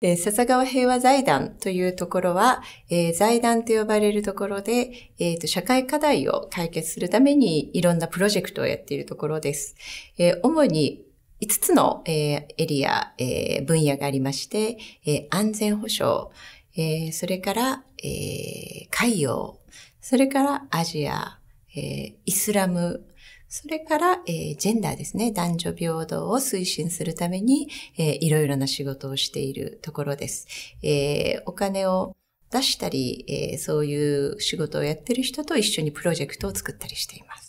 で、笹川平和財団というところは、えー、財団と呼ばれるところで、えーと、社会課題を解決するためにいろんなプロジェクトをやっているところです。えー、主に5つの、えー、エリア、えー、分野がありまして、えー、安全保障、えー、それから、えー、海洋、それからアジア、えー、イスラム、それから、えー、ジェンダーですね、男女平等を推進するために、えー、いろいろな仕事をしているところです。えー、お金を出したり、えー、そういう仕事をやってる人と一緒にプロジェクトを作ったりしています。